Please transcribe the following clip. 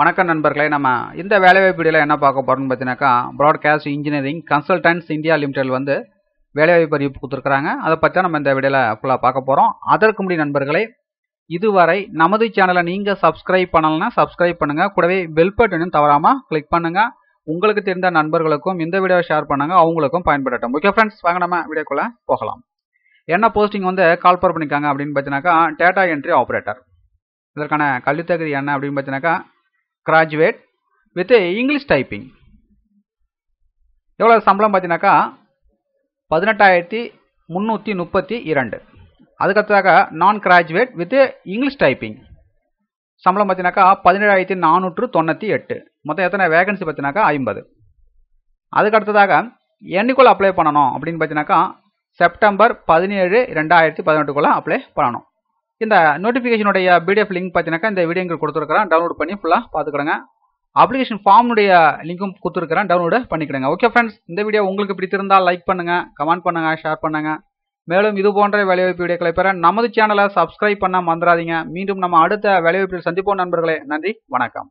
வணக்கம் நண்பர்களே நம்ம இந்த வேலைவாய்ப்பு வீடியோவில் என்ன பார்க்க போகிறோம்னு பார்த்தீங்கனாக்கா broadcast engineering consultants India limited வந்து வேலைவாய்ப்பு அறிவிப்பு கொடுத்துருக்குறாங்க அதை பற்றி தான் நம்ம இந்த வீடியோவில் ஃபுல்லாக பார்க்க போகிறோம் அதற்கு முடி நண்பர்களே இதுவரை நமது சேனலை நீங்கள் சப்ஸ்கிரைப் பண்ணலைன்னா சப்ஸ்கிரைப் பண்ணுங்கள் கூடவே பெல் பட்டனும் தவறாமல் கிளிக் பண்ணுங்கள் உங்களுக்கு தெரிந்த நண்பர்களுக்கும் இந்த வீடியோவை ஷேர் பண்ணுங்கள் அவங்களுக்கும் பயன்படட்டும் ஓகே ஃப்ரெண்ட்ஸ் வாங்க நம்ம வீடியோக்குள்ளே போகலாம் என்ன போஸ்டிங் வந்து கால்பர் பண்ணிக்காங்க அப்படின்னு பார்த்தீங்கன்னாக்கா டேட்டா என்ட்ரி ஆப்ரேட்டர் இதற்கான கல்வித்தகுதி என்ன அப்படின்னு பார்த்தீங்கன்னாக்கா கிராஜுவேட் வித் இங்கிலீஷ் டைப்பிங் எவ்வளோ சம்பளம் பார்த்தீங்கன்னாக்கா பதினெட்டாயிரத்தி முந்நூற்றி முப்பத்தி இரண்டு அதுக்கடுத்ததாக நான் கிராஜுவேட் வித் இங்கிலீஷ் டைப்பிங் சம்பளம் பார்த்தீங்கன்னாக்கா பதினேழாயிரத்தி நானூற்று தொண்ணூற்றி எட்டு மொத்தம் எத்தனை வேகன்சி பார்த்தீங்கன்னாக்கா ஐம்பது அதுக்கடுத்ததாக என்னைக்குள்ளே அப்ளை பண்ணணும் அப்படின்னு பார்த்தீங்கன்னாக்கா செப்டம்பர் பதினேழு ரெண்டாயிரத்தி பதினெட்டுக்குள்ளே அப்ளை பண்ணணும் இந்த நோட்டிஃபிகேஷனுடைய பிடிஎஃப் லிங்க் பார்த்தீங்கன்னா இந்த வீடியோ கொடுத்துருக்கிறேன் டவுன்லோட் பண்ணி ஃபுல்லாக பார்த்துக்கிடுங்க அப்ளிகேஷன் ஃபார்முடைய லிங்க்கும் கொடுத்துருக்கிறேன் டவுன்லோடு பண்ணிக்கிடுங்க ஓகே ஃப்ரெண்ட்ஸ் இந்த வீடியோ உங்களுக்கு பிடித்திருந்தால் லைக் பண்ணுங்கள் கமெண்ட் பண்ணுங்கள் ஷேர் பண்ணுங்கள் மேலும் இது போன்ற வேலைவாய்ப்பு வீடியோக்களை பெற நமது சேனலை சப்ஸ்கிரைப் பண்ண மறந்துடாதீங்க மீண்டும் நம்ம அடுத்த வேலைவாய்ப்பில் சந்திப்போம் நண்பர்களே நன்றி வணக்கம்